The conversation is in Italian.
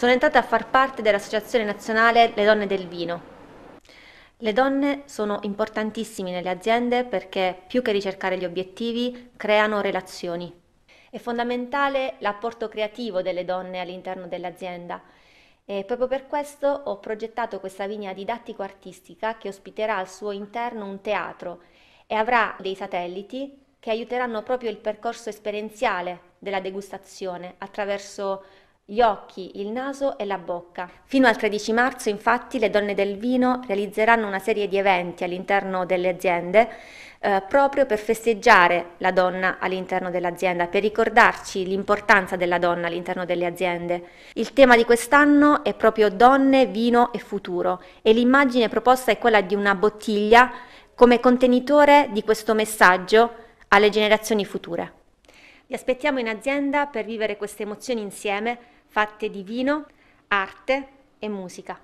sono entrate a far parte dell'Associazione Nazionale Le Donne del Vino. Le donne sono importantissime nelle aziende perché più che ricercare gli obiettivi creano relazioni. È fondamentale l'apporto creativo delle donne all'interno dell'azienda e proprio per questo ho progettato questa linea didattico-artistica che ospiterà al suo interno un teatro e avrà dei satelliti che aiuteranno proprio il percorso esperienziale della degustazione attraverso gli occhi, il naso e la bocca. Fino al 13 marzo infatti le donne del vino realizzeranno una serie di eventi all'interno delle aziende eh, proprio per festeggiare la donna all'interno dell'azienda, per ricordarci l'importanza della donna all'interno delle aziende. Il tema di quest'anno è proprio donne, vino e futuro e l'immagine proposta è quella di una bottiglia come contenitore di questo messaggio alle generazioni future. Vi aspettiamo in azienda per vivere queste emozioni insieme, fatte di vino, arte e musica.